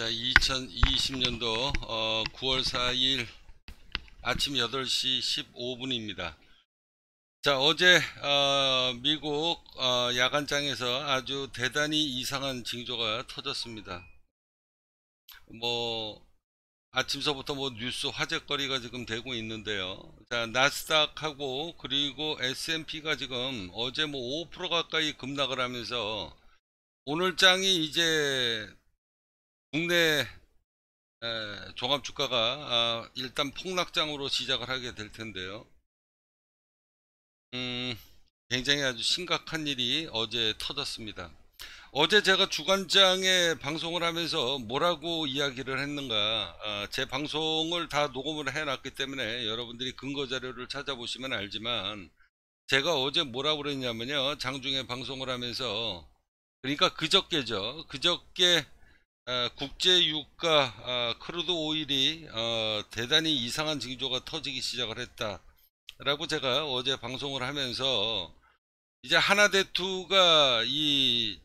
자, 2020년도 어, 9월 4일 아침 8시 15분입니다. 자, 어제 어, 미국 어, 야간장에서 아주 대단히 이상한 징조가 터졌습니다. 뭐 아침서부터 뭐 뉴스 화제거리가 지금 되고 있는데요. 자, 나스닥하고 그리고 S&P가 지금 어제 뭐 5% 가까이 급락을 하면서 오늘 장이 이제 국내 종합 주가가 아, 일단 폭락장으로 시작을 하게 될 텐데요. 음, 굉장히 아주 심각한 일이 어제 터졌습니다. 어제 제가 주간장에 방송을 하면서 뭐라고 이야기를 했는가 아, 제 방송을 다 녹음을 해놨기 때문에 여러분들이 근거자료를 찾아보시면 알지만 제가 어제 뭐라고 그랬냐면요 장중에 방송을 하면서 그러니까 그저께죠 그저께 어, 국제 유가 어, 크루드 오일이 어, 대단히 이상한 징조가 터지기 시작을 했다 라고 제가 어제 방송을 하면서 이제 하나대투가 이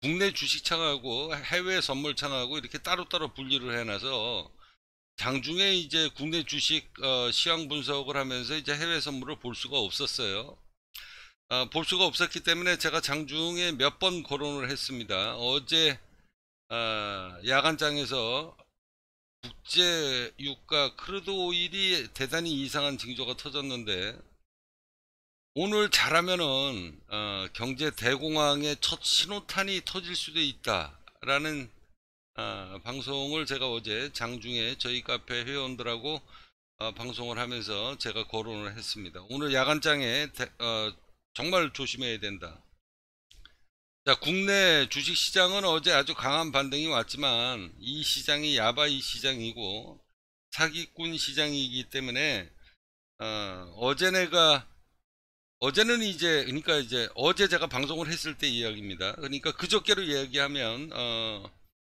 국내 주식창하고 해외 선물창하고 이렇게 따로따로 분리를 해놔서 장중에 이제 국내 주식 시황 분석을 하면서 이제 해외 선물을 볼 수가 없었어요. 아, 볼 수가 없었기 때문에 제가 장중에 몇 번 거론을 했습니다. 어제 아, 야간장에서 국제 유가 크루드 오일이 대단히 이상한 징조가 터졌는데 오늘 잘하면은 어, 경제 대공황의 첫 신호탄이 터질 수도 있다라는 어, 방송을 제가 어제 장중에 저희 카페 회원들하고 어, 방송을 하면서 제가 거론을 했습니다. 오늘 야간장에 대, 어, 정말 조심해야 된다. 자, 국내 주식 시장은 어제 아주 강한 반등이 왔지만 이 시장이 야바이 시장이고 사기꾼 시장이기 때문에 어, 제 내가 어제는 이제 그러니까 이제 어제 제가 방송을 했을 때 이야기입니다. 그러니까 그저께로 얘기하면 어,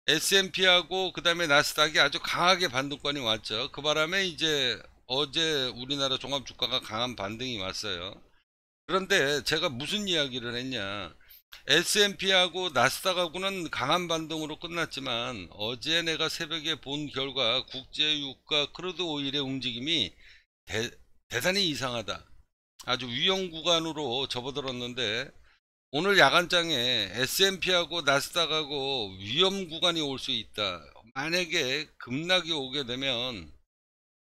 S&P하고 그다음에 나스닥이 아주 강하게 반등권이 왔죠. 그 바람에 이제 어제 우리나라 종합 주가가 강한 반등이 왔어요. 그런데 제가 무슨 이야기를 했냐? S&P하고 나스닥하고는 강한 반동으로 끝났지만 어제 내가 새벽에 본 결과 국제유가 크루드 오일의 움직임이 대, 대단히 이상하다. 아주 위험 구간으로 접어들었는데 오늘 야간장에 S&P하고 나스닥하고 위험 구간이 올 수 있다. 만약에 급락이 오게 되면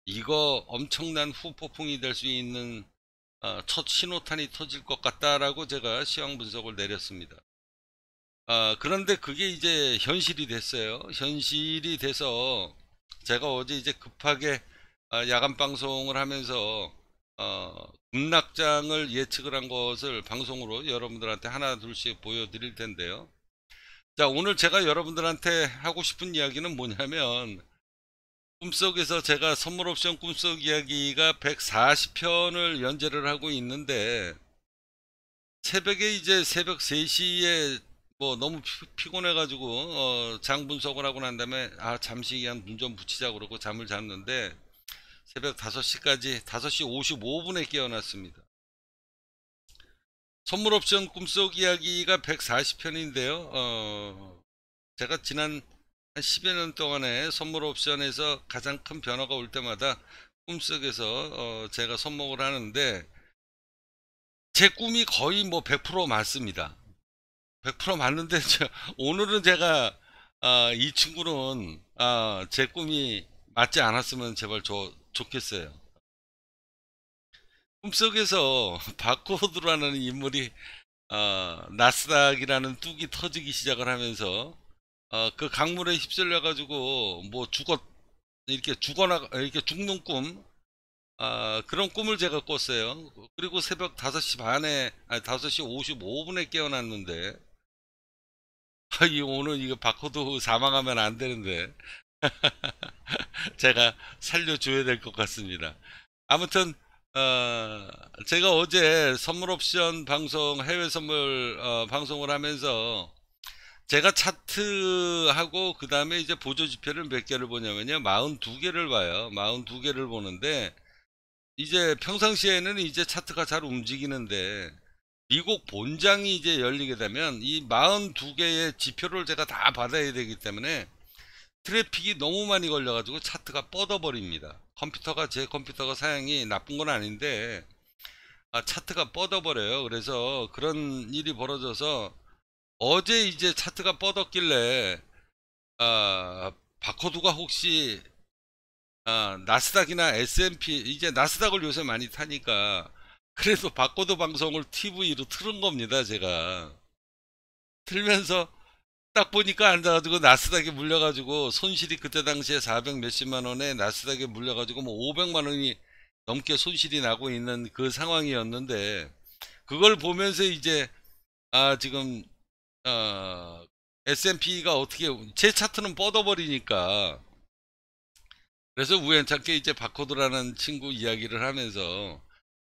이거 엄청난 후폭풍이 될 수 있는 첫 어, 신호탄이 터질 것 같다라고 제가 시황 분석을 내렸습니다. 어, 그런데 그게 이제 현실이 됐어요. 현실이 돼서 제가 어제 이제 급하게 어, 야간 방송을 하면서 어, 급락장을 예측을 한 것을 방송으로 여러분들한테 하나 둘씩 보여드릴 텐데요. 자 오늘 제가 여러분들한테 하고 싶은 이야기는 뭐냐면 꿈속에서 제가 선물 옵션 꿈속 이야기가 140편을 연재를 하고 있는데 새벽에 이제 새벽 3시에 뭐 너무 피, 곤해가지고 어, 장 분석을 하고 난 다음에 아 잠시 그냥 눈좀 붙이자 그러고 잠을 잤는데 새벽 5시까지 5시 55분에 깨어났습니다. 선물 옵션 꿈속 이야기가 140편인데요. 어, 제가 지난 10여 년 동안에 선물 옵션에서 가장 큰 변화가 올 때마다 꿈속에서 어 제가 손목을 하는데 제 꿈이 거의 뭐 100% 맞습니다. 100% 맞는데 오늘은 제가 아이 친구는 아제 꿈이 맞지 않았으면 제발 저, 좋겠어요. 꿈속에서 바코드라는 인물이 아 나스닥이라는 뚝이 터지기 시작을 하면서 어, 그 강물에 휩쓸려 가지고 뭐 죽었 이렇게 죽어나 이렇게 죽는 꿈 아, 그런 꿈을 제가 꿨어요. 그리고 새벽 5시 반에 아니 5시 55분에 깨어났는데 아, 이 오늘 이거 바코드 사망하면 안 되는데 제가 살려줘야 될 것 같습니다. 아무튼 어, 제가 어제 선물 옵션 방송 해외 선물 어, 방송을 하면서 제가 차트하고 그 다음에 이제 보조 지표를 몇 개를 보냐면요. 42개를 봐요. 42개를 보는데 이제 평상시에는 이제 차트가 잘 움직이는데 미국 본장이 이제 열리게 되면 이 42개의 지표를 제가 다 받아야 되기 때문에 트래픽이 너무 많이 걸려가지고 차트가 뻗어버립니다. 컴퓨터가 제 컴퓨터가 사양이 나쁜 건 아닌데 아, 차트가 뻗어버려요. 그래서 그런 일이 벌어져서 어제 이제 차트가 뻗었길래 어, 바코드가 혹시 어, 나스닥이나 S&P 이제 나스닥을 요새 많이 타니까 그래서 바코드 방송을 TV로 틀은 겁니다 제가 틀면서 딱 보니까 앉아가지고 나스닥에 물려가지고 손실이 그때 당시에 400 몇십만 원에 나스닥에 물려가지고 뭐 500만 원이 넘게 손실이 나고 있는 그 상황이었는데 그걸 보면서 이제 아 지금 어, S&P가 어떻게 제 차트는 뻗어버리니까 그래서 우연찮게 이제 바코드라는 친구 이야기를 하면서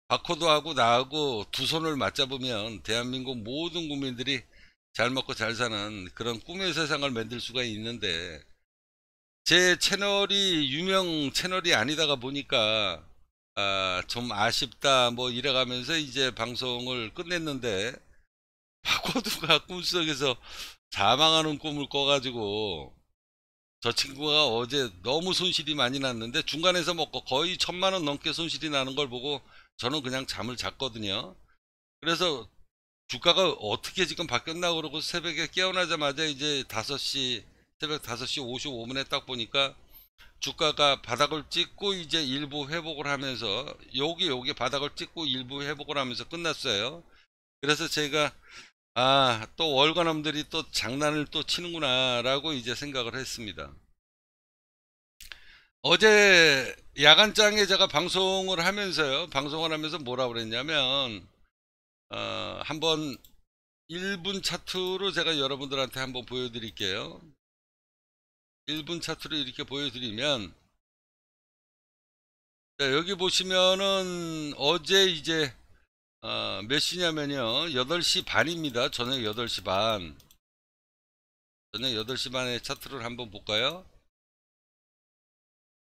바코드하고 나하고 두 손을 맞잡으면 대한민국 모든 국민들이 잘 먹고 잘 사는 그런 꿈의 세상을 만들 수가 있는데 제 채널이 유명 채널이 아니다가 보니까 아, 좀 아쉽다 뭐 이래가면서 이제 방송을 끝냈는데 학고두가 꿈속에서 사망하는 꿈을 꿔가지고 저 친구가 어제 너무 손실이 많이 났는데 중간에서 먹고 뭐 거의 천만 원 넘게 손실이 나는 걸 보고 저는 그냥 잠을 잤거든요. 그래서 주가가 어떻게 지금 바뀌었나 그러고 새벽에 깨어나자마자 이제 5시 새벽 5시 55분에 딱 보니까 주가가 바닥을 찍고 이제 일부 회복을 하면서 여기 여기 바닥을 찍고 일부 회복을 하면서 끝났어요. 그래서 제가 아, 또 월간함들이 또 장난을 또 치는구나라고 이제 생각을 했습니다. 어제 야간장에 제가 방송을 하면서요. 방송을 하면서 뭐라 그랬냐면 어, 한번 1분 차트로 제가 여러분들한테 한번 보여드릴게요. 1분 차트로 이렇게 보여드리면 자, 여기 보시면은 어제 이제 어, 몇 시냐면요 8시 반입니다 저녁 8시 반 저녁 8시 반에 차트를 한번 볼까요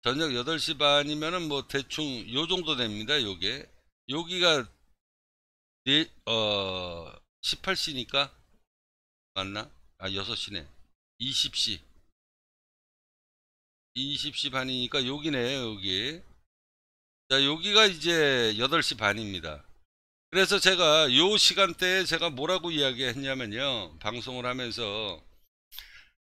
저녁 8시 반이면은 뭐 대충 요 정도 됩니다 요게 여기가 네, 어 18시니까 맞나 아 6시네 20시 20시 반이니까 여기네 여기 자 여기가 이제 8시 반입니다 그래서 제가 요 시간대에 제가 뭐라고 이야기했냐면요. 방송을 하면서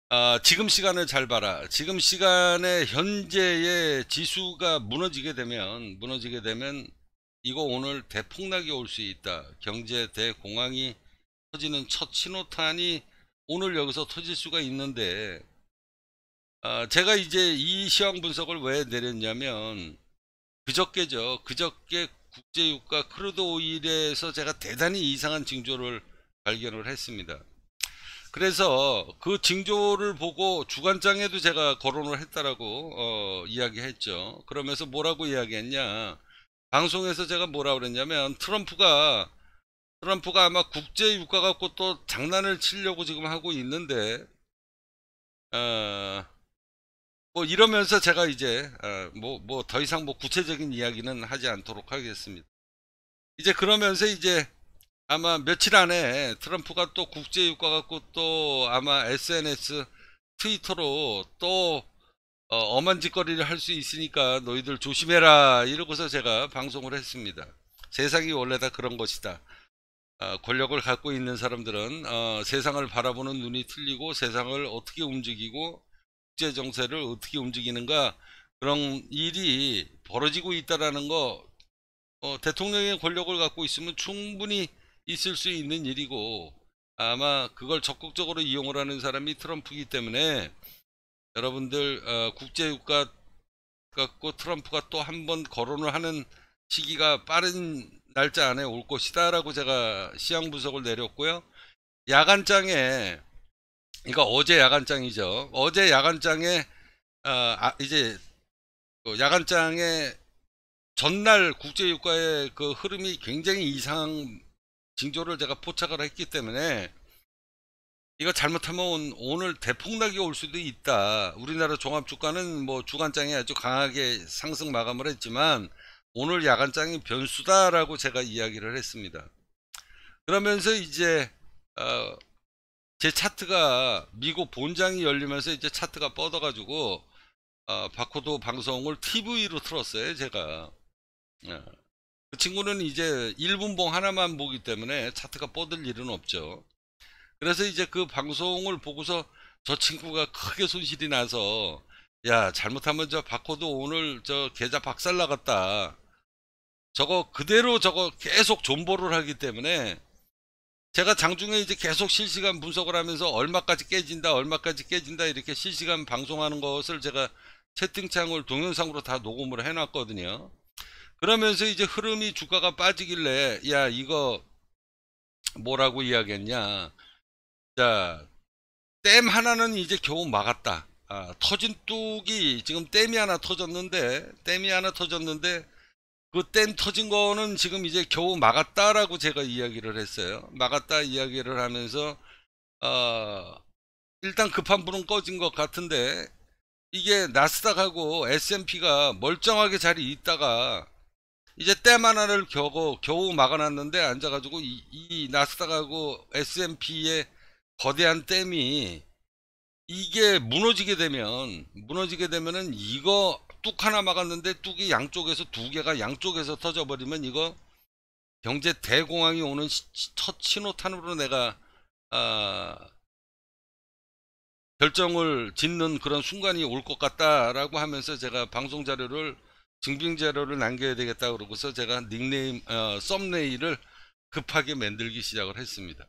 아, 지금 시간을 잘 봐라. 지금 시간에 현재의 지수가 무너지게 되면 무너지게 되면 이거 오늘 대폭락이 올 수 있다. 경제 대공황이 터지는 첫 신호탄이 오늘 여기서 터질 수가 있는데 아, 제가 이제 이 시황 분석을 왜 내렸냐면 그저께죠. 그저께 국제유가 크루드 오일에서 제가 대단히 이상한 징조를 발견을 했습니다. 그래서 그 징조를 보고 주간장에도 제가 거론을 했다라고 어, 이야기했죠. 그러면서 뭐라고 이야기했냐? 방송에서 제가 뭐라 그랬냐면 트럼프가 트럼프가 아마 국제 유가 갖고 또 장난을 치려고 지금 하고 있는데 어, 뭐 이러면서 제가 이제 어, 뭐뭐 더 이상 뭐 구체적인 이야기는 하지 않도록 하겠습니다. 이제 그러면서 이제 아마 며칠 안에 트럼프가 또 국제유가 갖고 또 아마 SNS 트위터로 또 어, 엄한 짓거리를 할 수 있으니까 너희들 조심해라 이러고서 제가 방송을 했습니다. 세상이 원래 다 그런 것이다. 어, 권력을 갖고 있는 사람들은 어, 세상을 바라보는 눈이 틀리고 세상을 어떻게 움직이고 국제 정세를 어떻게 움직이는가 그런 일이 벌어지고 있다라는 거 어, 대통령의 권력을 갖고 있으면 충분히 있을 수 있는 일이고 아마 그걸 적극적으로 이용을 하는 사람이 트럼프이기 때문에 여러분들 어, 국제유가 갖고 트럼프가 또 한 번 거론을 하는 시기가 빠른 날짜 안에 올 것이다 라고 제가 시향 분석을 내렸고요 야간장에 이거 그러니까 어제 야간장이죠. 어제 야간장에 어, 아, 이제 그 야간장에 전날 국제유가의 그 흐름이 굉장히 이상 징조를 제가 포착을 했기 때문에 이거 잘못하면 오늘 대폭락이 올 수도 있다. 우리나라 종합주가는 뭐 주간장에 아주 강하게 상승 마감을 했지만 오늘 야간장이 변수다라고 제가 이야기를 했습니다. 그러면서 이제 어, 제 차트가 미국 본장이 열리면서 이제 차트가 뻗어가지고 어, 바코도 방송을 TV로 틀었어요 제가 예. 그 친구는 이제 1분봉 하나만 보기 때문에 차트가 뻗을 일은 없죠 그래서 이제 그 방송을 보고서 저 친구가 크게 손실이 나서 야 잘못하면 저 바코드 오늘 저 계좌 박살 나갔다 저거 그대로 저거 계속 존버를 하기 때문에 제가 장중에 이제 계속 실시간 분석을 하면서 얼마까지 깨진다 얼마까지 깨진다 이렇게 실시간 방송하는 것을 제가 채팅창을 동영상으로 다 녹음을 해놨거든요 그러면서 이제 흐름이 주가가 빠지길래 야 이거 뭐라고 이야기했냐 자 댐 하나는 이제 겨우 막았다 아, 터진 뚝이 지금 댐이 하나 터졌는데 댐이 하나 터졌는데 그땐 터진 거는 지금 이제 겨우 막았다라고 제가 이야기를 했어요. 막았다 이야기를 하면서 어, 일단 급한 불은 꺼진 것 같은데 이게 나스닥하고 S&P가 멀쩡하게 자리 있다가 이제 때 하나를 겨우, 겨우 막아놨는데 앉아가지고 이, 이 나스닥하고 S&P의 거대한 땜이 이게 무너지게 되면 무너지게 되면은 이거 뚝 하나 막았는데 뚝이 양쪽에서 두 개가 양쪽에서 터져버리면 이거 경제 대공황이 오는 시, 첫 신호탄으로 내가 아, 결정을 짓는 그런 순간이 올 것 같다라고 하면서 제가 방송 자료를 증빙 자료를 남겨야 되겠다 그러고서 제가 닉네임 어, 썸네일을 급하게 만들기 시작을 했습니다.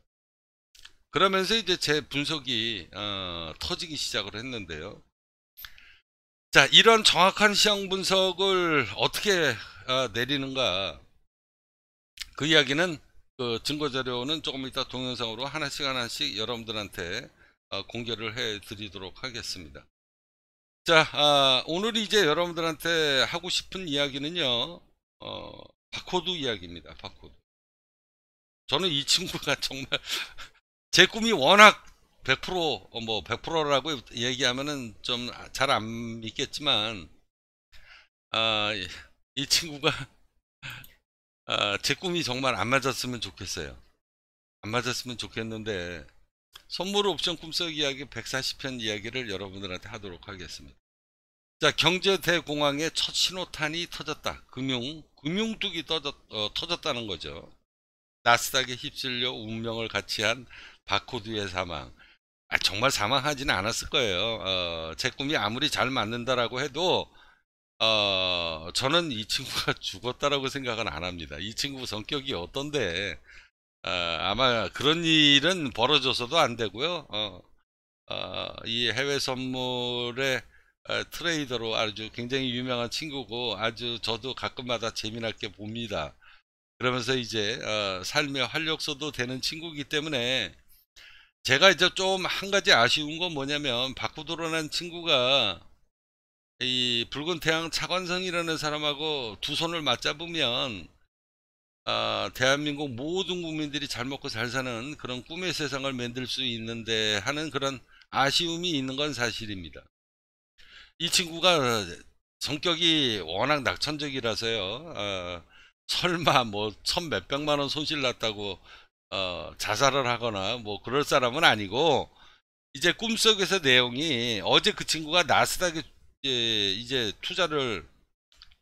그러면서 이제 제 분석이 어, 터지기 시작을 했는데요. 자, 이런 정확한 시향 분석을 어떻게 아, 내리는가. 그 이야기는 그 증거 자료는 조금 이따 동영상으로 하나씩 하나씩 여러분들한테 아, 공개를 해 드리도록 하겠습니다. 자, 아, 오늘 이제 여러분들한테 하고 싶은 이야기는요. 어, 바코드 이야기입니다. 바코드. 저는 이 친구가 정말 제 꿈이 워낙 100%뭐 어, 100%라고 얘기하면은 좀 잘 안 믿겠지만 아, 이 친구가 아, 제 꿈이 정말 안 맞았으면 좋겠어요. 안 맞았으면 좋겠는데 선물 옵션 꿈속 이야기 140편 이야기를 여러분들한테 하도록 하겠습니다. 자 경제 대공황의 첫 신호탄이 터졌다. 금융 금융뚝이 터졌, 어, 터졌다는 거죠. 나스닥에 휩쓸려 운명을 같이한 바코드의 사망. 아, 정말 사망하지는 않았을 거예요. 어, 제 꿈이 아무리 잘 맞는다라고 해도 어, 저는 이 친구가 죽었다라고 생각은 안 합니다. 이 친구 성격이 어떤데 어, 아마 그런 일은 벌어져서도 안 되고요. 어, 어, 이 해외 선물의 어, 트레이더로 아주 굉장히 유명한 친구고 아주 저도 가끔마다 재미나게 봅니다. 그러면서 이제 어, 삶의 활력소도 되는 친구이기 때문에 제가 이제 좀 한 가지 아쉬운 건 뭐냐면 바꾸드로란 친구가 이 붉은 태양 차관성이라는 사람하고 두 손을 맞잡으면 아, 대한민국 모든 국민들이 잘 먹고 잘 사는 그런 꿈의 세상을 만들 수 있는데 하는 그런 아쉬움이 있는 건 사실입니다. 이 친구가 성격이 워낙 낙천적이라서요. 아, 설마 뭐천 몇백만 원 손실 났다고 어, 자살을 하거나 뭐 그럴 사람은 아니고 이제 꿈속에서 내용이 어제 그 친구가 나스닥에 이제, 이제 투자를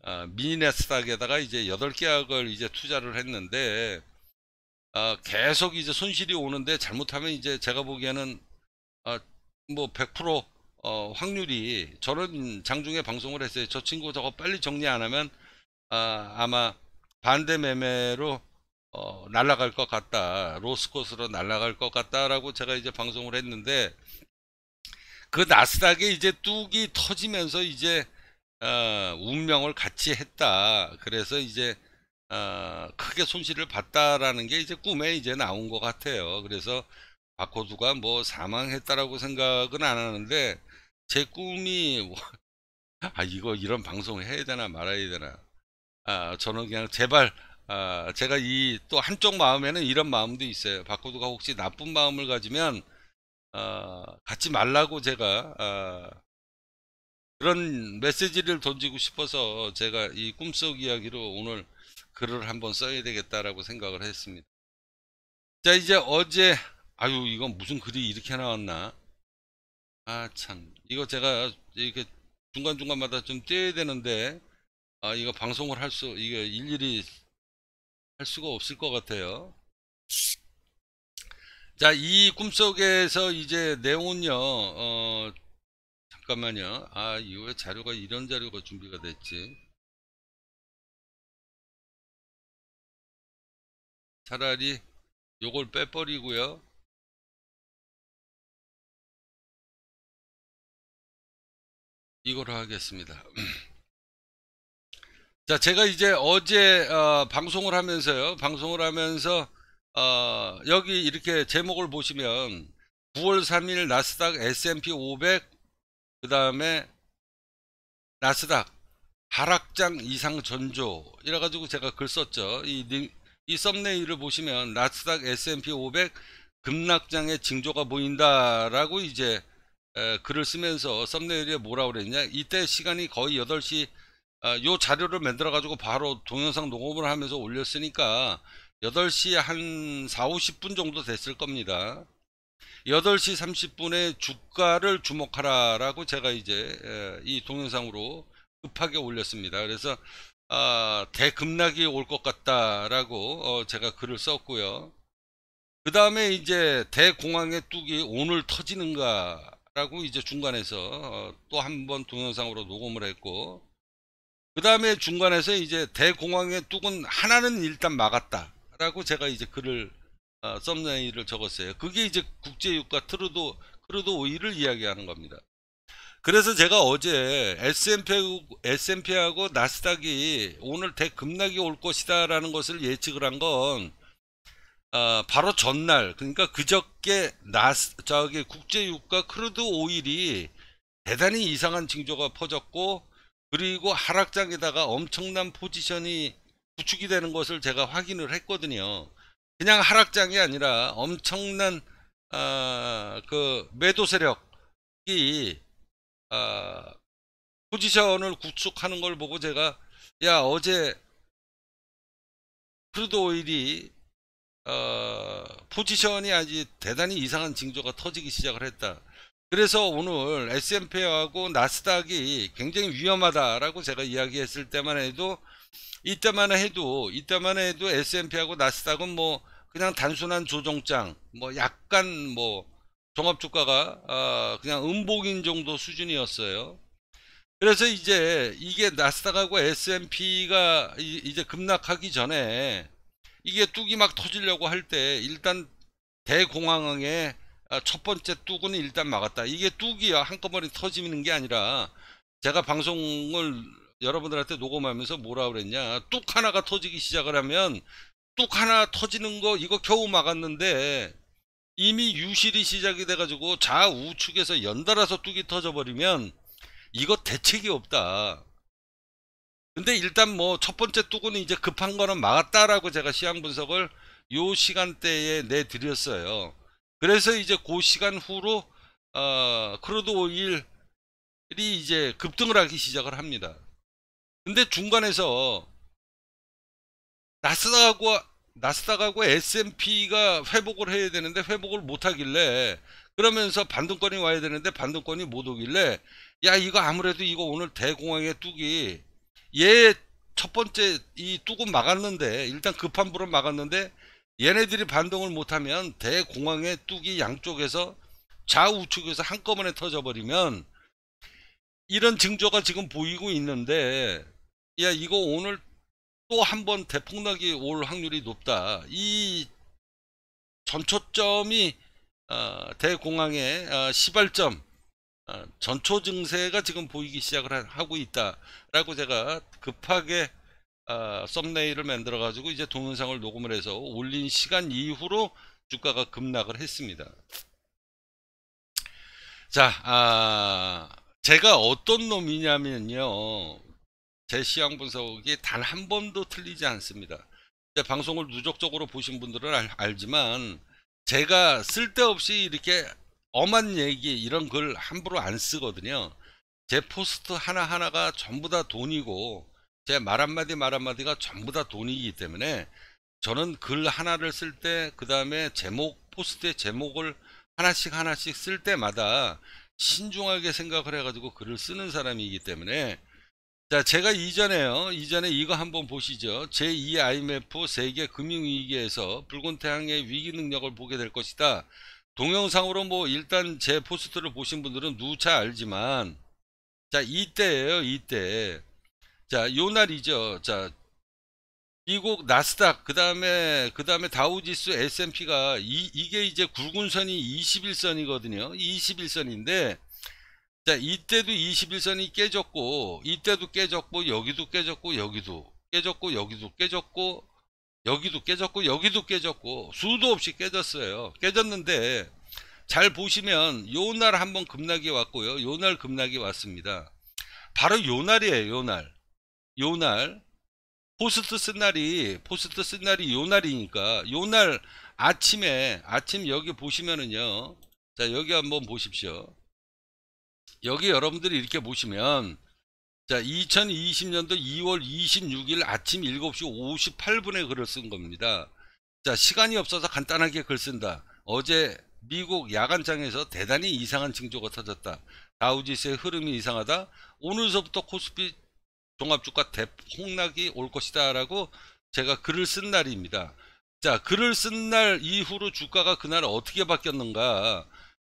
어, 미니네스닥에다가 이제 여덟 계약을 이제 투자를 했는데 어, 계속 이제 손실이 오는데 잘못하면 이제 제가 보기에는 어, 뭐100% 어, 확률이 저는 장중에 방송을 했어요. 저 친구 저거 빨리 정리 안 하면 어, 아마 반대 매매로 어, 날아갈 것 같다. 로스코스로 날아갈 것 같다라고 제가 이제 방송을 했는데 그 나스닥에 이제 뚝이 터지면서 이제 어, 운명을 같이 했다. 그래서 이제 어, 크게 손실을 봤다라는 게 이제 꿈에 이제 나온 것 같아요. 그래서 바코드가 뭐 사망했다라고 생각은 안 하는데 제 꿈이 아 이거 이런 방송 을 해야 되나 말아야 되나 아 저는 그냥 제발 아, 제가 이 또 한쪽 마음에는 이런 마음도 있어요. 바코드가 혹시 나쁜 마음을 가지면 아, 갖지 말라고 제가 아, 그런 메시지를 던지고 싶어서 제가 이 꿈속 이야기로 오늘 글을 한번 써야 되겠다라고 생각을 했습니다. 자 이제 어제 아유 이건 무슨 글이 이렇게 나왔나 아 참 이거 제가 이렇게 중간중간마다 좀 떼야 되는데 아 이거 방송을 할 수 이게 일일이 할 수가 없을 것 같아요. 자, 이 꿈속에서 이제 내용은요, 어, 잠깐만요. 아, 이거 자료가 이런 자료가 준비가 됐지? 차라리 요걸 빼버리고요. 이걸로 하겠습니다. 자, 제가 이제 어제 어, 방송을 하면서요. 방송을 하면서 어, 여기 이렇게 제목을 보시면 9월 3일 나스닥 S&P 500 그다음에 나스닥 하락장 이상 전조 이래 가지고 제가 글 썼죠. 이, 이 썸네일을 보시면 나스닥 S&P 500 급락장의 징조가 보인다라고 이제 에, 글을 쓰면서 썸네일에 뭐라 그랬냐? 이때 시간이 거의 8시 어, 요 자료를 만들어 가지고 바로 동영상 녹음을 하면서 올렸으니까 8시 한 4, 50분 정도 됐을 겁니다. 8시 30분에 주가를 주목하라 라고 제가 이제 이 동영상으로 급하게 올렸습니다. 그래서 아, 대급락이 올 것 같다라고 어, 제가 글을 썼고요. 그 다음에 이제 대공황의 뚝이 오늘 터지는가 라고 이제 중간에서 어, 또한 번 동영상으로 녹음을 했고 그 다음에 중간에서 이제 대공황의 뚝은 하나는 일단 막았다 라고 제가 이제 글을 어, 썸네일을 적었어요 그게 이제 국제유가 트루도 크루도 오일을 이야기하는 겁니다 그래서 제가 어제 S&P하고, S&P하고 나스닥이 오늘 대급락이 올 것이다 라는 것을 예측을 한건 어, 바로 전날 그러니까 그저께 나스 저기 국제유가 크루드 오일이 대단히 이상한 징조가 퍼졌고 그리고 하락장에다가 엄청난 포지션이 구축이 되는 것을 제가 확인을 했거든요. 그냥 하락장이 아니라 엄청난 어, 그 매도 세력이 어, 포지션을 구축하는 걸 보고 제가 야 어제 크루드 오일이 어, 포지션이 아주 대단히 이상한 징조가 터지기 시작을 했다. 그래서 오늘 S&P하고 나스닥이 굉장히 위험하다라고 제가 이야기했을 때만 해도 이때만 해도 이때만 해도 S&P하고 나스닥은 뭐 그냥 단순한 조정장 뭐 약간 뭐 종합주가가 아 그냥 음복인 정도 수준이었어요. 그래서 이제 이게 나스닥하고 S&P가 이제 급락하기 전에 이게 뚝이 막 터지려고 할 때 일단 대공황에 아, 첫 번째 뚝은 일단 막았다. 이게 뚝이야. 한꺼번에 터지는 게 아니라 제가 방송을 여러분들한테 녹음하면서 뭐라 그랬냐. 뚝 하나가 터지기 시작을 하면 뚝 하나 터지는 거 이거 겨우 막았는데 이미 유실이 시작이 돼가지고 좌우측에서 연달아서 뚝이 터져버리면 이거 대책이 없다. 근데 일단 뭐 첫 번째 뚝은 이제 급한 거는 막았다라고 제가 시향 분석을 요 시간대에 내드렸어요. 그래서 이제 그 시간 후로 어, 크루드 오일이 이제 급등을 하기 시작을 합니다. 근데 중간에서 나스닥하고 나스닥하고 S&P가 회복을 해야 되는데 회복을 못 하길래 그러면서 반등권이 와야 되는데 반등권이 못 오길래 야 이거 아무래도 이거 오늘 대공황의 뚝이 얘 첫 번째 이 뚝은 막았는데 일단 급한 불은 막았는데 얘네들이 반동을 못하면 대공황의 뚝이 양쪽에서 좌우측에서 한꺼번에 터져버리면 이런 징조가 지금 보이고 있는데 야 이거 오늘 또 한 번 대폭락이 올 확률이 높다 이 전초점이 어, 대공황의 어, 시발점 어, 전초 증세가 지금 보이기 시작을 하, 하고 있다라고 제가 급하게 아, 썸네일을 만들어 가지고 이제 동영상을 녹음을 해서 올린 시간 이후로 주가가 급락을 했습니다 자 아, 제가 어떤 놈이냐면요 제 시향 분석이 단 한 번도 틀리지 않습니다 방송을 누적적으로 보신 분들은 알, 지만 제가 쓸데없이 이렇게 엄한 얘기 이런 걸 함부로 안 쓰거든요 제 포스트 하나하나가 전부 다 돈이고 제말 한마디 말 한마디가 전부 다 돈이기 때문에 저는 글 하나를 쓸 때 그 다음에 제목 포스트의 제목을 하나씩 하나씩 쓸 때마다 신중하게 생각을 해가지고 글을 쓰는 사람이기 때문에 자 제가 이전에요 이전에 이거 한번 보시죠 제2 IMF 세계 금융위기에서 붉은 태양의 위기 능력을 보게 될 것이다 동영상으로 뭐 일단 제 포스트를 보신 분들은 누차 알지만 자이때에요 이때 자, 요 날이죠. 자, 미국 나스닥 그다음에 그다음에 다우지수 S&P가 이, 이게 이제 굵은 선이 21선이거든요. 21선인데 자, 이때도 21선이 깨졌고 이때도 깨졌고 여기도 깨졌고 여기도 깨졌고 여기도 깨졌고 여기도 깨졌고 여기도 깨졌고 수도 없이 깨졌어요. 깨졌는데 잘 보시면 요 날 한번 급락이 왔고요. 요 날 급락이 왔습니다. 바로 요 날이에요. 요 날. 요날 포스트 쓴 날이 포스트 쓴 날이 요날이니까 요 날 아침에 아침 여기 보시면은요 자 여기 한번 보십시오 여기 여러분들이 이렇게 보시면 자 2020년도 2월 26일 아침 7시 58분에 글을 쓴 겁니다 자 시간이 없어서 간단하게 글 쓴다 어제 미국 야간장에서 대단히 이상한 징조가 터졌다 다우지스의 흐름이 이상하다 오늘서부터 코스피 종합주가 대폭락이 올 것이다 라고 제가 글을 쓴 날입니다 자 글을 쓴 날 이후로 주가가 그날 어떻게 바뀌었는가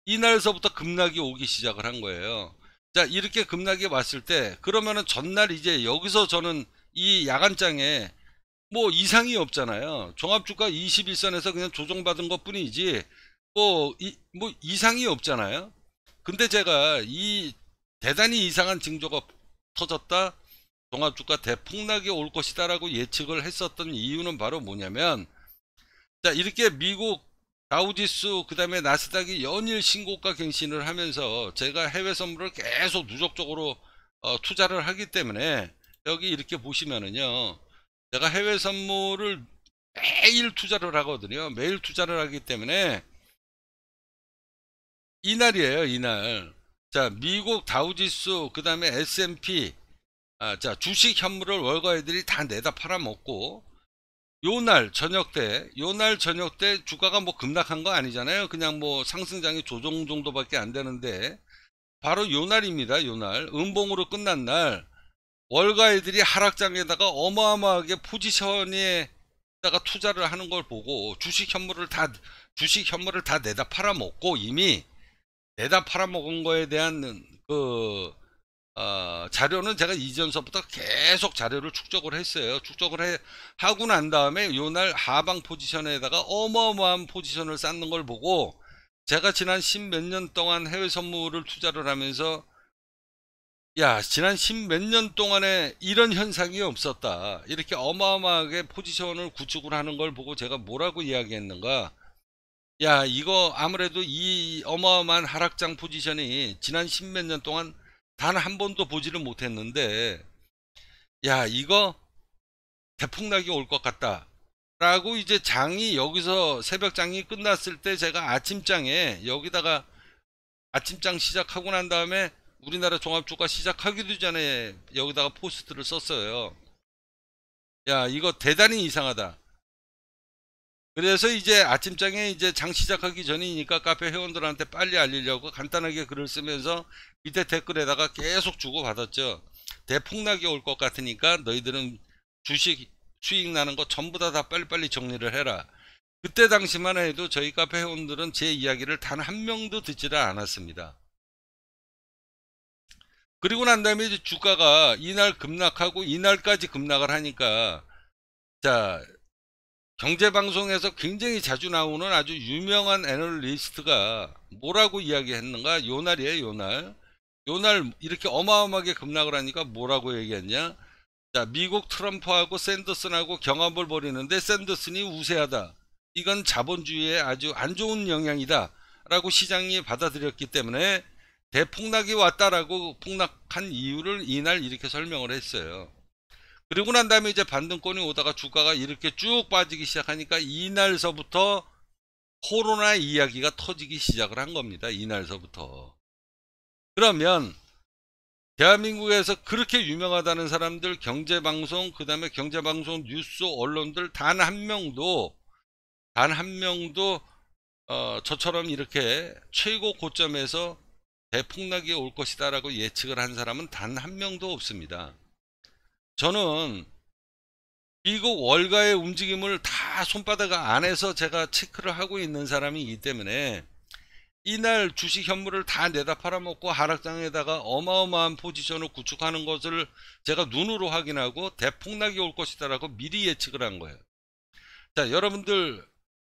이날서부터 급락이 오기 시작을 한 거예요 자 이렇게 급락이 왔을 때 그러면은 전날 이제 여기서 저는 이 야간장에 뭐 이상이 없잖아요 종합주가 21선에서 그냥 조정받은 것 뿐이지 뭐, 뭐 이상이 없잖아요 근데 제가 이 대단히 이상한 징조가 터졌다 종합주가 대폭락이 올 것이다라고 예측을 했었던 이유는 바로 뭐냐면 자 이렇게 미국 다우지수 그 다음에 나스닥이 연일 신고가 갱신을 하면서 제가 해외 선물을 계속 누적적으로 어, 투자를 하기 때문에 여기 이렇게 보시면은요 제가 해외 선물을 매일 투자를 하거든요 매일 투자를 하기 때문에 이날이에요 이날 자 미국 다우지수 그 다음에 S&P 아, 자 주식 현물을 월가애들이 다 내다 팔아먹고 요 날 저녁 때요 날 저녁 때 주가가 뭐 급락한 거 아니잖아요 그냥 뭐 상승장이 조정 정도밖에 안 되는데 바로 요 날입니다 요 날 음봉으로 끝난 날 월가애들이 하락장에다가 어마어마하게 포지션에다가 투자를 하는 걸 보고 주식 현물을 다 주식 현물을 다 내다 팔아먹고 이미 내다 팔아먹은 거에 대한 그 어, 자료는 제가 이전서부터 계속 자료를 축적을 했어요. 축적을 해, 하고 난 다음에 요 날 하방 포지션에다가 어마어마한 포지션을 쌓는 걸 보고 제가 지난 십 몇 년 동안 해외 선물을 투자를 하면서 야 지난 십 몇 년 동안에 이런 현상이 없었다 이렇게 어마어마하게 포지션을 구축을 하는 걸 보고 제가 뭐라고 이야기했는가 야 이거 아무래도 이 어마어마한 하락장 포지션이 지난 십 몇 년 동안 단한 번도 보지를 못했는데 야 이거 대폭락이 올 것 같다 라고 이제 장이 여기서 새벽장이 끝났을 때 제가 아침장에 여기다가 아침장 시작하고 난 다음에 우리나라 종합주가 시작하기도 전에 여기다가 포스트를 썼어요 야 이거 대단히 이상하다 그래서 이제 아침장에 이제 장 시작하기 전이니까 카페 회원들한테 빨리 알리려고 간단하게 글을 쓰면서 밑에 댓글에다가 계속 주고받았죠. 대폭락이 올 것 같으니까 너희들은 주식 수익 나는 거 전부 다 다 빨리빨리 정리를 해라. 그때 당시만 해도 저희 카페 회원들은 제 이야기를 단 한 명도 듣지를 않았습니다. 그리고 난 다음에 이제 주가가 이날 급락하고 이날까지 급락을 하니까 자 경제방송에서 굉장히 자주 나오는 아주 유명한 애널리스트가 뭐라고 이야기했는가 요날이에요 요날 요날 이렇게 어마어마하게 급락을 하니까 뭐라고 얘기했냐 자 미국 트럼프하고 샌더슨하고 경합을 벌이는데 샌더슨이 우세하다 이건 자본주의에 아주 안 좋은 영향이다 라고 시장이 받아들였기 때문에 대폭락이 왔다라고 폭락한 이유를 이날 이렇게 설명을 했어요 그리고 난 다음에 이제 반등권이 오다가 주가가 이렇게 쭉 빠지기 시작하니까 이날서부터 코로나 이야기가 터지기 시작을 한 겁니다. 이날서부터. 그러면 대한민국에서 그렇게 유명하다는 사람들 경제방송 그 다음에 경제방송 뉴스 언론들 단 한 명도 단 한 명도 어, 저처럼 이렇게 최고 고점에서 대폭락이 올 것이다 라고 예측을 한 사람은 단 한 명도 없습니다. 저는 미국 월가의 움직임을 다 손바닥 안에서 제가 체크를 하고 있는 사람이기 때문에 이날 주식 현물을 다 내다 팔아먹고 하락장에다가 어마어마한 포지션을 구축하는 것을 제가 눈으로 확인하고 대폭락이 올 것이다라고 미리 예측을 한 거예요. 자, 여러분들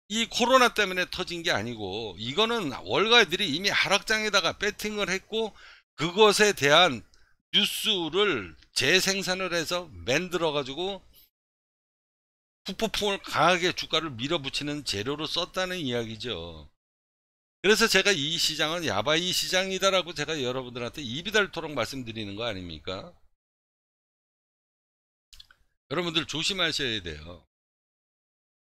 이 코로나 때문에 터진 게 아니고 이거는 월가들이 이미 하락장에다가 배팅을 했고 그것에 대한 뉴스를 재생산을 해서 만들어 가지고 후폭풍을 강하게 주가를 밀어붙이는 재료로 썼다는 이야기죠. 그래서 제가 이 시장은 야바이 시장이다라고 제가 여러분들한테 입이 닳도록 말씀드리는 거 아닙니까? 여러분들 조심하셔야 돼요.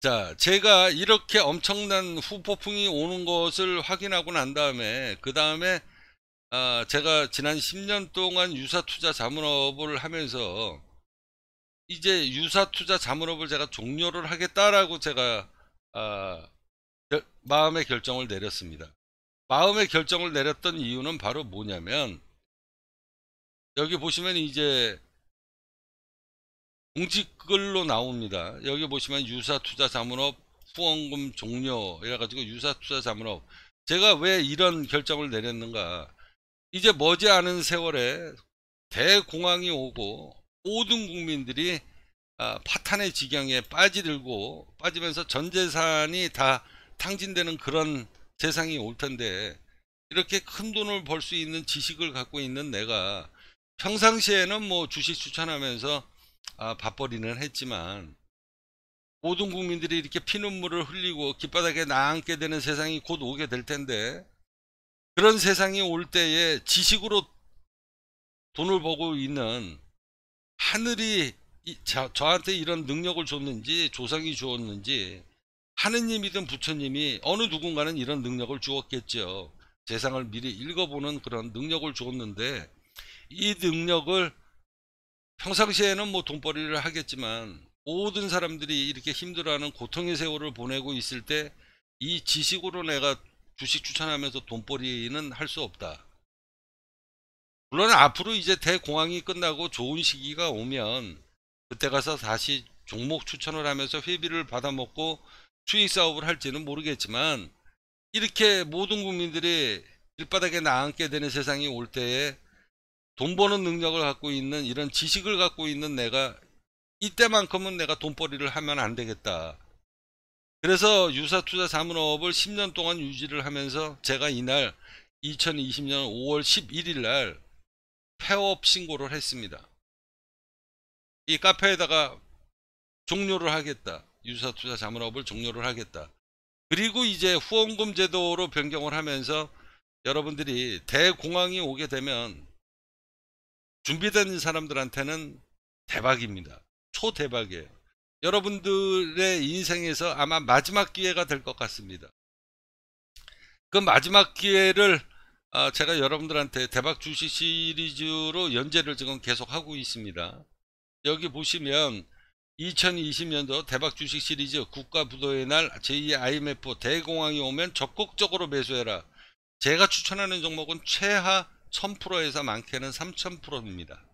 자, 제가 이렇게 엄청난 후폭풍이 오는 것을 확인하고 난 다음에 그 다음에 아, 제가 지난 10년 동안 유사투자 자문업을 하면서 이제 유사투자 자문업을 제가 종료를 하겠다라고 제가 아, 결, 마음의 결정을 내렸습니다. 마음의 결정을 내렸던 이유는 바로 뭐냐면 여기 보시면 이제 공직글로 나옵니다. 여기 보시면 유사투자자문업 후원금 종료 이래가지고 유사투자자문업 제가 왜 이런 결정을 내렸는가 이제 머지않은 세월에 대공황이 오고 모든 국민들이 아, 파탄의 지경에 빠지들고 빠지면서 전 재산이 다 탕진되는 그런 세상이 올 텐데 이렇게 큰 돈을 벌 수 있는 지식을 갖고 있는 내가 평상시에는 뭐 주식 추천하면서 아, 밥벌이는 했지만 모든 국민들이 이렇게 피눈물을 흘리고 길바닥에 나앉게 되는 세상이 곧 오게 될 텐데 그런 세상이 올 때에 지식으로 돈을 보고 있는 하늘이 저한테 이런 능력을 줬는지 조상이 주었는지 하느님이든 부처님이 어느 누군가는 이런 능력을 주었겠죠. 세상을 미리 읽어보는 그런 능력을 주는데이 능력을 평상시에는 뭐 돈벌이를 하겠지만 모든 사람들이 이렇게 힘들어하는 고통의 세월을 보내고 있을 때 이 지식으로 내가 주식 추천하면서 돈벌이는 할 수 없다. 물론 앞으로 이제 대공황이 끝나고 좋은 시기가 오면 그때 가서 다시 종목 추천을 하면서 회비를 받아먹고 수익 사업을 할지는 모르겠지만 이렇게 모든 국민들이 길바닥에 나앉게 되는 세상이 올 때에 돈 버는 능력을 갖고 있는 이런 지식을 갖고 있는 내가 이때만큼은 내가 돈벌이를 하면 안 되겠다. 그래서 유사투자 자문업을 10년 동안 유지를 하면서 제가 이날 2020년 5월 11일 날 폐업 신고를 했습니다. 이 카페에다가 종료를 하겠다. 유사투자 자문업을 종료를 하겠다. 그리고 이제 후원금 제도로 변경을 하면서 여러분들이 대공황이 오게 되면 준비된 사람들한테는 대박입니다. 초대박이에요. 여러분들의 인생에서 아마 마지막 기회가 될 것 같습니다. 그 마지막 기회를 어, 제가 여러분들한테 대박 주식 시리즈로 연재를 지금 계속 하고 있습니다. 여기 보시면 2020년도 대박 주식 시리즈 국가부도의 날 j IMF 대공황이 오면 적극적으로 매수해라. 제가 추천하는 종목은 최하 1000%에서 많게는 3000%입니다.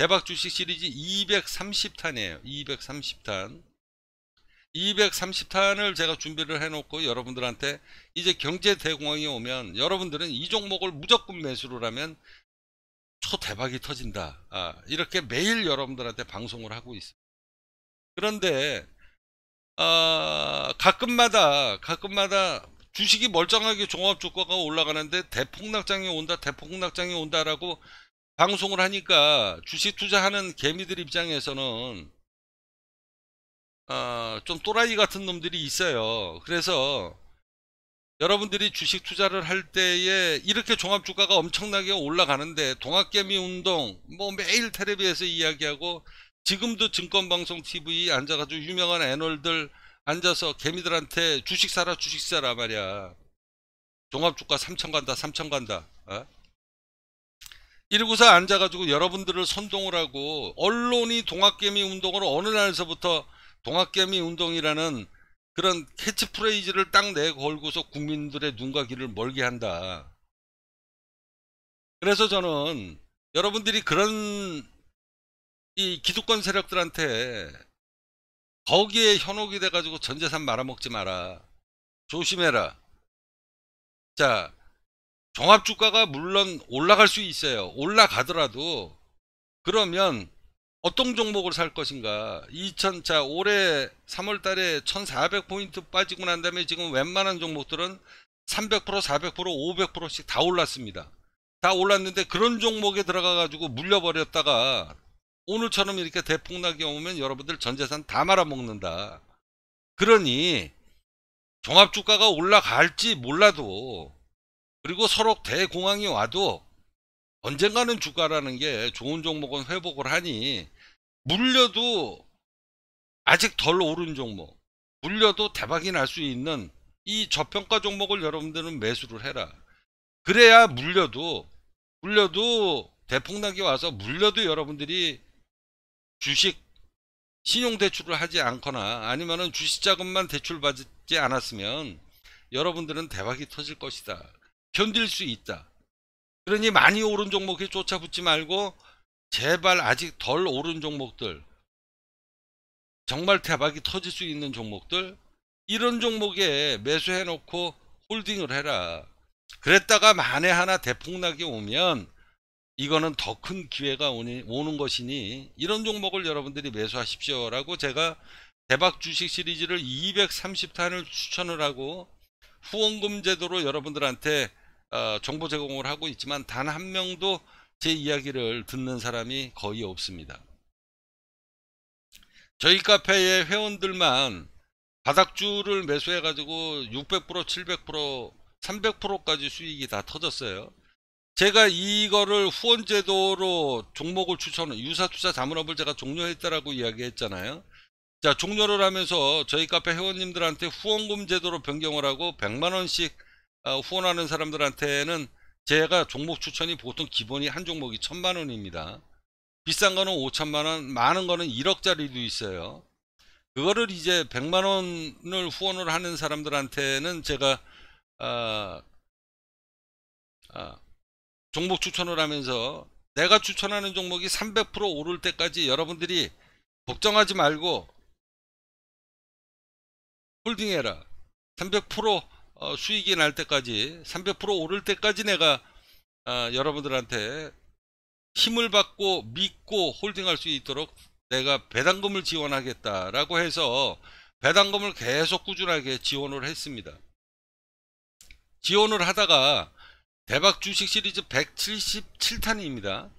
대박 주식 시리즈 230탄이에요. 230탄. 230탄을 제가 준비를 해놓고 여러분들한테 이제 경제 대공황이 오면 여러분들은 이 종목을 무조건 매수를 하면 초대박이 터진다. 아, 이렇게 매일 여러분들한테 방송을 하고 있습니다 그런데 아, 가끔마다 가끔마다 주식이 멀쩡하게 종합주가가 올라가는데 대폭락장이 온다 대폭락장이 온다라고 방송을 하니까 주식 투자하는 개미들 입장에서는 어, 좀 또라이 같은 놈들이 있어요. 그래서 여러분들이 주식 투자를 할 때에 이렇게 종합 주가가 엄청나게 올라가는데 동학개미 운동 뭐 매일 테레비에서 이야기하고 지금도 증권방송 TV 앉아가지고 유명한 애널들 앉아서 개미들한테 주식 사라 주식 사라 말이야. 종합 주가 3천 간다 3천 간다. 어? 194 앉아가지고 여러분들을 선동을 하고 언론이 동학개미 운동을 어느 날서부터 동학개미 운동이라는 그런 캐치프레이즈를 딱 내걸고서 국민들의 눈과 귀를 멀게 한다. 그래서 저는 여러분들이 그런 이 기득권 세력들한테 거기에 현혹이 돼가지고 전재산 말아먹지 마라. 조심해라. 자, 종합주가가 물론 올라갈 수 있어요. 올라가더라도 그러면 어떤 종목을 살 것인가 2000, 자 올해 3월 달에 1400포인트 빠지고 난 다음에 지금 웬만한 종목들은 300% 400% 500%씩 다 올랐습니다 다 올랐는데 그런 종목에 들어가 가지고 물려버렸다가 오늘처럼 이렇게 대폭락이 오면 여러분들 전재산 다 말아먹는다 그러니 종합주가가 올라갈지 몰라도 그리고 서로 대공황이 와도 언젠가는 주가라는 게 좋은 종목은 회복을 하니 물려도 아직 덜 오른 종목 물려도 대박이 날 수 있는 이 저평가 종목을 여러분들은 매수를 해라 그래야 물려도 물려도 대폭락이 와서 물려도 여러분들이 주식 신용대출을 하지 않거나 아니면은 주식자금만 대출받지 않았으면 여러분들은 대박이 터질 것이다 견딜 수 있다. 그러니 많이 오른 종목에 쫓아붙지 말고 제발 아직 덜 오른 종목들 정말 대박이 터질 수 있는 종목들 이런 종목에 매수해 놓고 홀딩을 해라. 그랬다가 만에 하나 대폭락이 오면 이거는 더 큰 기회가 오니, 오는 것이니 이런 종목을 여러분들이 매수하십시오 라고 제가 대박 주식 시리즈를 230탄을 추천을 하고 후원금 제도로 여러분들한테 어, 정보 제공을 하고 있지만 단 한 명도 제 이야기를 듣는 사람이 거의 없습니다. 저희 카페의 회원들만 바닥주를 매수해 가지고 600% 700% 300%까지 수익이 다 터졌어요. 제가 이거를 후원제도로 종목을 추천, 유사투자 자문업을 제가 종료했다라고 이야기했잖아요. 자, 종료를 하면서 저희 카페 회원님들한테 후원금 제도로 변경을 하고 100만원씩 어, 후원하는 사람들한테는 제가 종목 추천이 보통 기본이 한 종목이 천만 원입니다. 비싼 거는 5천만 원, 많은 거는 1억짜리도 있어요. 그거를 이제 100만 원을 후원을 하는 사람들한테는 제가 어, 어, 종목 추천을 하면서 내가 추천하는 종목이 300% 오를 때까지 여러분들이 걱정하지 말고 홀딩해라. 300% 어, 수익이 날 때까지 300% 오를 때까지 내가 어, 여러분들한테 힘을 받고 믿고 홀딩할 수 있도록 내가 배당금을 지원하겠다라고 해서 배당금을 계속 꾸준하게 지원을 했습니다. 지원을 하다가 대박 주식 시리즈 177탄입니다.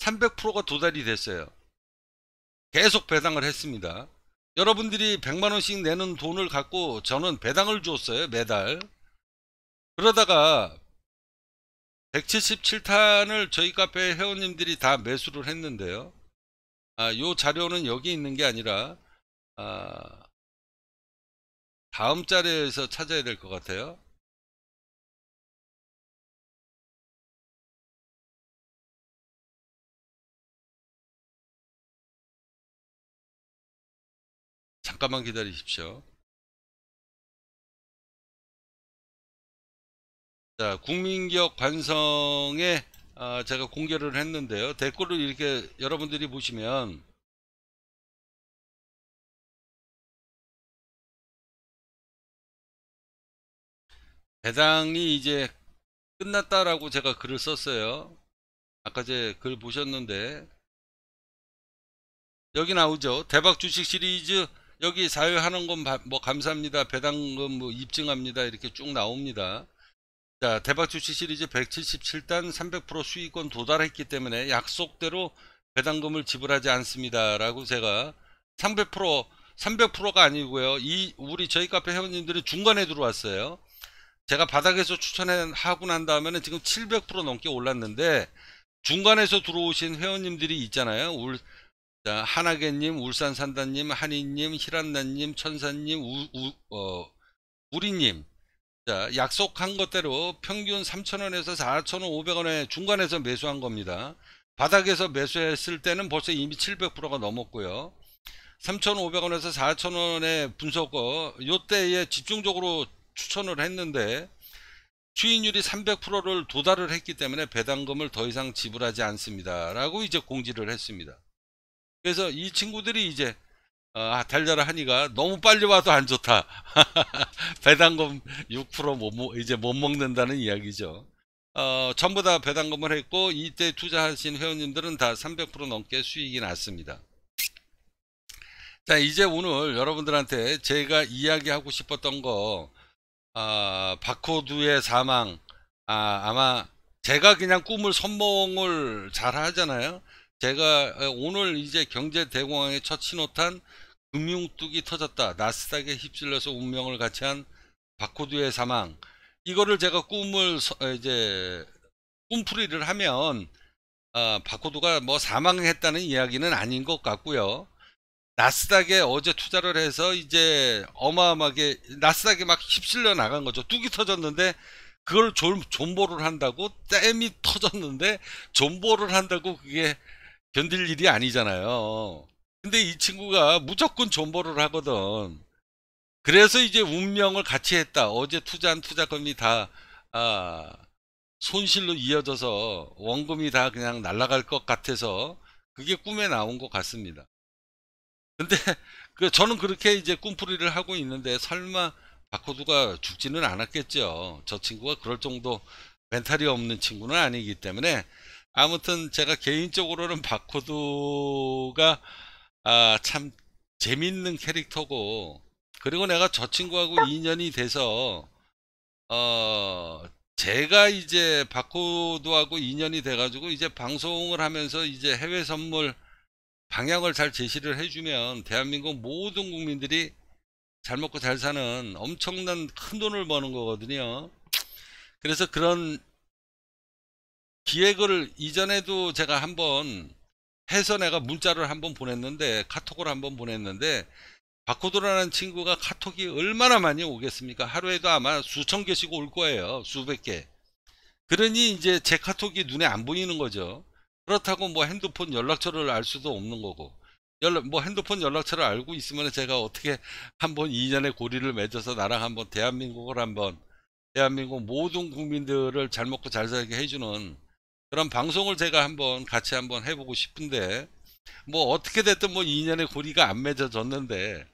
300%가 도달이 됐어요. 계속 배당을 했습니다. 여러분들이 100만 원씩 내는 돈을 갖고 저는 배당을 줬어요. 매달. 그러다가 177탄을 저희 카페 회원님들이 다 매수를 했는데요. 아, 요 자료는 여기 있는 게 아니라 아, 다음 자리에서 찾아야 될 것 같아요. 잠깐만 기다리십시오. 자, 국민기업 관성에 아, 제가 공개를 했는데요. 댓글을 이렇게 여러분들이 보시면 배당이 이제 끝났다라고 제가 글을 썼어요. 아까 제 글 보셨는데 여기 나오죠. 대박 주식 시리즈 여기 사유하는 건 뭐 감사합니다. 배당금 뭐 입증합니다. 이렇게 쭉 나옵니다. 자, 대박 주식 시리즈 177단 300% 수익권 도달했기 때문에 약속대로 배당금을 지불하지 않습니다. 라고 제가 300% 300%가 아니고요. 이 우리 저희 카페 회원님들이 중간에 들어왔어요. 제가 바닥에서 추천해 하고 난 다음에는 지금 700% 넘게 올랐는데 중간에서 들어오신 회원님들이 있잖아요. 자, 한하나님 울산 산다님, 한이님, 히란나님, 천사님, 우, 우, 어, 우리님. 자, 약속한 것대로 평균 3,000원에서 4,500원에 중간에서 매수한 겁니다. 바닥에서 매수했을 때는 벌써 이미 700%가 넘었고요. 3,500원에서 4,000원의 분석어, 요때에 집중적으로 추천을 했는데, 추인율이 300%를 도달을 했기 때문에 배당금을 더 이상 지불하지 않습니다. 라고 이제 공지를 했습니다. 그래서 이 친구들이 이제 어, 아, 달려라 하니가 너무 빨리 와도 안 좋다. 배당금 6%못 이제 못 먹는다는 이야기죠. 어, 전부 다 배당금을 했고 이때 투자하신 회원님들은 다 300% 넘게 수익이 났습니다. 자 이제 오늘 여러분들한테 제가 이야기하고 싶었던 거 아, 바코드의 사망 아, 아마 제가 그냥 꿈을 선몽을 잘 하잖아요. 제가 오늘 이제 경제 대공황의 첫 신호탄 금융뚝이 터졌다. 나스닥에 휩쓸려서 운명을 같이 한 바코드의 사망. 이거를 제가 꿈을 이제 꿈풀이를 하면 아, 바코드가 뭐 사망했다는 이야기는 아닌 것 같고요. 나스닥에 어제 투자를 해서 이제 어마어마하게 나스닥에 막 휩쓸려 나간 거죠. 뚝이 터졌는데 그걸 존, 보를 한다고 땜이 터졌는데 존보를 한다고 그게 견딜 일이 아니잖아요. 근데 이 친구가 무조건 존버를 하거든. 그래서 이제 운명을 같이 했다. 어제 투자한 투자금이 다 아, 손실로 이어져서 원금이 다 그냥 날아갈 것 같아서 그게 꿈에 나온 것 같습니다. 근데 그 저는 그렇게 이제 꿈풀이를 하고 있는데 설마 바코드가 죽지는 않았겠죠. 저 친구가 그럴 정도 멘탈이 없는 친구는 아니기 때문에 아무튼 제가 개인적으로는 바코드가 아, 참 재밌는 캐릭터고 그리고 내가 저 친구하고 어. 인연이 돼서 어 제가 이제 바코드하고 인연이 돼가지고 이제 방송을 하면서 이제 해외 선물 방향을 잘 제시를 해주면 대한민국 모든 국민들이 잘 먹고 잘 사는 엄청난 큰 돈을 버는 거거든요. 그래서 그런 기획을 이전에도 제가 한번 해서 내가 문자를 한번 보냈는데 카톡을 한번 보냈는데 바코드라는 친구가 카톡이 얼마나 많이 오겠습니까? 하루에도 아마 수천 개씩 올 거예요. 수백 개. 그러니 이제 제 카톡이 눈에 안 보이는 거죠. 그렇다고 뭐 핸드폰 연락처를 알 수도 없는 거고. 연락, 뭐 핸드폰 연락처를 알고 있으면 제가 어떻게 한번 이년의 고리를 맺어서 나랑 한번 대한민국을 한번 대한민국 모든 국민들을 잘 먹고 잘 살게 해주는 그런 방송을 제가 한번 같이 한번 해보고 싶은데 뭐 어떻게 됐든 뭐 2년의 고리가 안 맺어졌는데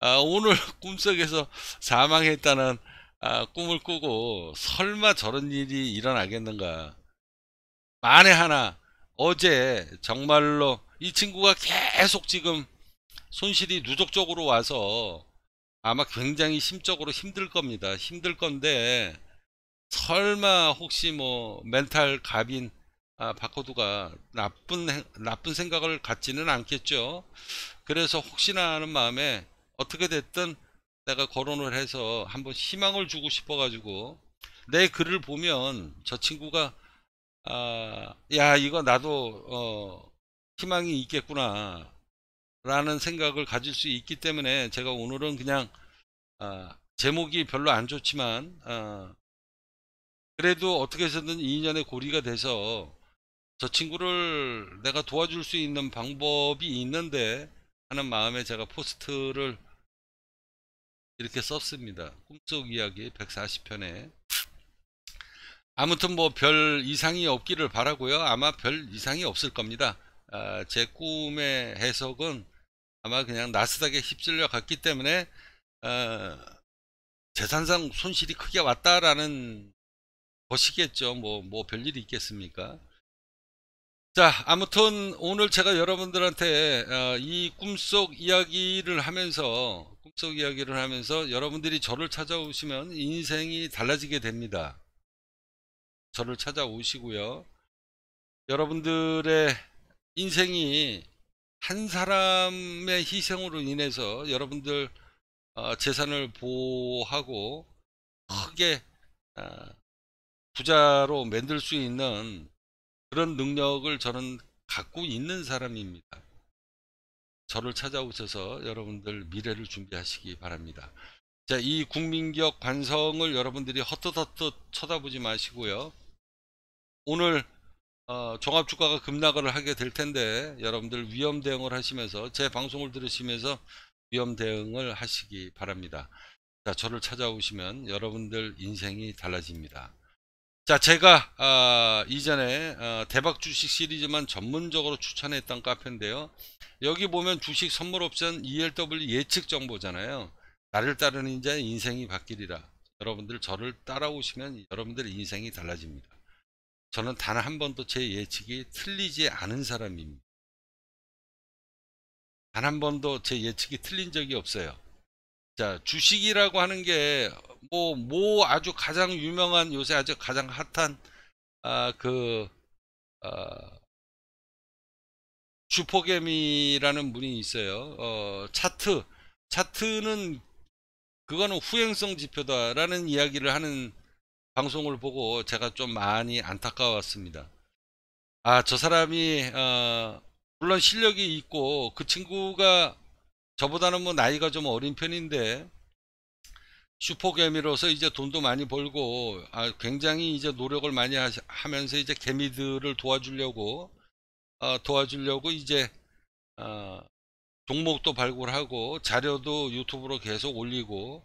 아, 오늘 꿈속에서 사망했다는 아, 꿈을 꾸고 설마 저런 일이 일어나겠는가 만에 하나 어제 정말로 이 친구가 계속 지금 손실이 누적적으로 와서 아마 굉장히 심적으로 힘들 겁니다 힘들 건데 설마 혹시 뭐 멘탈 갑인 아, 바코드가 나쁜 나쁜 생각을 갖지는 않겠죠. 그래서 혹시나 하는 마음에 어떻게 됐든 내가 거론을 해서 한번 희망을 주고 싶어 가지고 내 글을 보면 저 친구가 아, 야 이거 나도 어, 희망이 있겠구나 라는 생각을 가질 수 있기 때문에 제가 오늘은 그냥 아, 제목이 별로 안 좋지만 아, 그래도 어떻게 해서든 2년의 고리가 돼서 저 친구를 내가 도와줄 수 있는 방법이 있는데 하는 마음에 제가 포스트를 이렇게 썼습니다. 꿈속 이야기 140편에 아무튼 뭐 별 이상이 없기를 바라고요. 아마 별 이상이 없을 겁니다. 아, 제 꿈의 해석은 아마 그냥 나스닥에 휩쓸려 갔기 때문에 아, 재산상 손실이 크게 왔다라는 보시겠죠. 뭐, 뭐 별일이 있겠습니까? 자, 아무튼 오늘 제가 여러분들한테 어, 이 꿈속 이야기를 하면서 꿈속 이야기를 하면서 여러분들이 저를 찾아오시면 인생이 달라지게 됩니다. 저를 찾아오시고요. 여러분들의 인생이 한 사람의 희생으로 인해서 여러분들 어, 재산을 보호하고 크게 어, 부자로 만들 수 있는 그런 능력을 저는 갖고 있는 사람입니다. 저를 찾아오셔서 여러분들 미래를 준비하시기 바랍니다. 자, 이 국민기업 관성을 여러분들이 헛헛헛 쳐다보지 마시고요. 오늘 어, 종합주가가 급락을 하게 될 텐데 여러분들 위험 대응을 하시면서 제 방송을 들으시면서 위험 대응을 하시기 바랍니다. 자, 저를 찾아오시면 여러분들 인생이 달라집니다. 자 제가 어, 이전에 어, 대박 주식 시리즈만 전문적으로 추천했던 카페인데요 여기 보면 주식 선물 옵션 ELW 예측 정보잖아요 나를 따르는 자의 인생이 바뀌리라 여러분들 저를 따라오시면 여러분들의 인생이 달라집니다 저는 단 한 번도 제 예측이 틀리지 않은 사람입니다 단 한 번도 제 예측이 틀린 적이 없어요 자, 주식이라고 하는 게, 뭐, 뭐 아주 가장 유명한, 요새 아주 가장 핫한, 아, 그, 아, 슈퍼개미라는 분이 있어요. 어, 차트. 차트는, 그거는 후행성 지표다라는 이야기를 하는 방송을 보고 제가 좀 많이 안타까웠습니다. 아, 저 사람이, 어, 물론 실력이 있고, 그 친구가 저보다는 뭐 나이가 좀 어린 편인데 슈퍼개미로서 이제 돈도 많이 벌고 아, 굉장히 이제 노력을 많이 하, 면서 이제 개미들을 도와주려고 어, 도와주려고 이제 어, 종목도 발굴하고 자료도 유튜브로 계속 올리고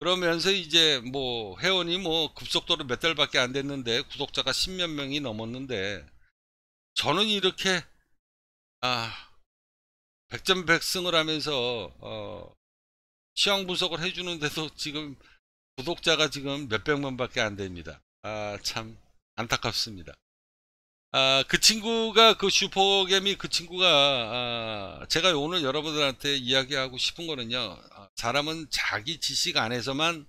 그러면서 이제 뭐 회원이 뭐 급속도로 몇 달밖에 안 됐는데 구독자가 십 몇 명이 넘었는데 저는 이렇게 아 백전백승을 하면서 어, 시황 분석을 해주는데도 지금 구독자가 지금 몇백만밖에 안 됩니다. 아 참 안타깝습니다. 아, 그 친구가 그슈퍼게미그 친구가 아, 제가 오늘 여러분들한테 이야기하고 싶은 거는요. 아, 사람은 자기 지식 안에서만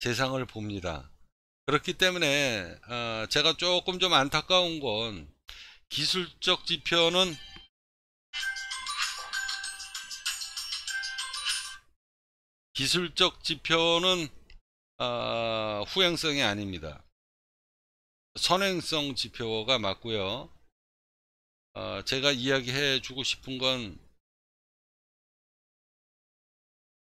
세상을 봅니다. 그렇기 때문에 아, 제가 조금 좀 안타까운 건 기술적 지표는 기술적 지표는 어, 후행성이 아닙니다. 선행성 지표가 맞고요. 어, 제가 이야기해 주고 싶은 건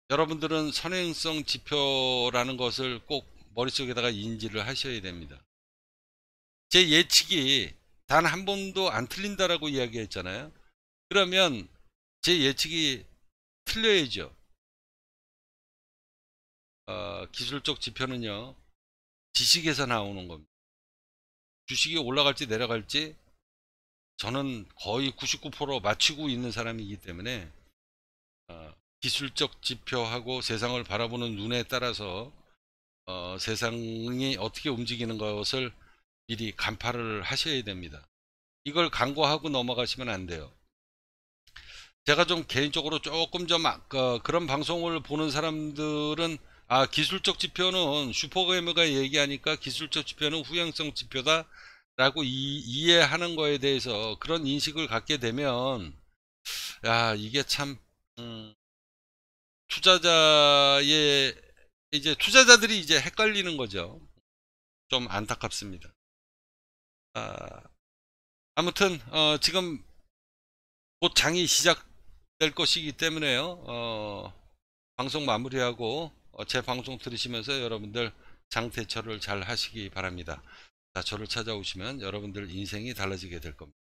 여러분들은 선행성 지표라는 것을 꼭 머릿속에다가 인지를 하셔야 됩니다. 제 예측이 단 한 번도 안 틀린다라고 이야기했잖아요. 그러면 제 예측이 틀려야죠. 어, 기술적 지표는요 지식에서 나오는 겁니다 주식이 올라갈지 내려갈지 저는 거의 99% 맞추고 있는 사람이기 때문에 어, 기술적 지표하고 세상을 바라보는 눈에 따라서 어, 세상이 어떻게 움직이는 것을 미리 간파를 하셔야 됩니다. 이걸 간과하고 넘어가시면 안 돼요. 제가 좀 개인적으로 조금 좀 어, 그런 방송을 보는 사람들은 아 기술적 지표는 슈퍼게이머가 얘기하니까 기술적 지표는 후향성 지표다 라고 이, 해하는 거에 대해서 그런 인식을 갖게 되면 야 이게 참 음, 투자자의 이제 투자자들이 이제 헷갈리는 거죠 좀 안타깝습니다 아, 아무튼 어, 지금 곧 장이 시작될 것이기 때문에요 어, 방송 마무리하고 어, 제 방송 들으시면서 여러분들 장태철을 잘 하시기 바랍니다. 자, 저를 찾아오시면 여러분들 인생이 달라지게 될 겁니다.